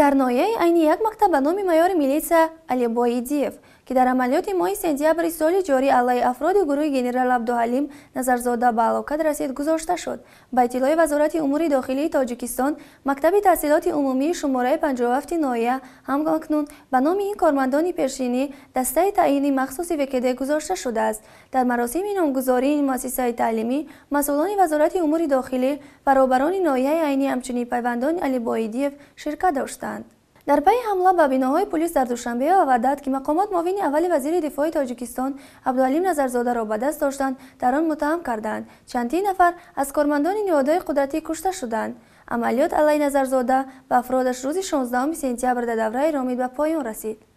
дар ноҳияи айни як мактаб ба номи майори милитсия алибоидиев ки дар амалиёти моҳи сентябри соли ҷорӣ аллаи афроди гурӯҳи генерал абдуҳалим назарзода ба алокат расид гузошта шуд ба иттилои вазорати умури дохилии тоҷикистон мактаби таҳсилоти умумии шумораи панҷоҳафти ноҳия ҳам акнун ба номи ин кормандони пешинӣ дастаи таъини махсуси вкд гузошта шудааст дар маросими номгузории ин муассисаи таълимӣ масъулони вазорати умури дохилӣ ва роҳбарони ноҳияи айнӣ ҳамчунин пайвандони алибоидиев ширкат доштанд дар пайи ҳамла ба биноҳои пулис дар душанбе овар дад ки мақомот муовини аввали вазири дифои тоҷикистон абдуалим назарзодаро ба даст доштанд дар он муттаҳам карданд чандтин нафар аз кормандони ниҳодҳои қудратӣ кушта шуданд амалиёт алаи назарзода ба афродаш рӯзи 16 сентябр дар давраи ромид ба поён расид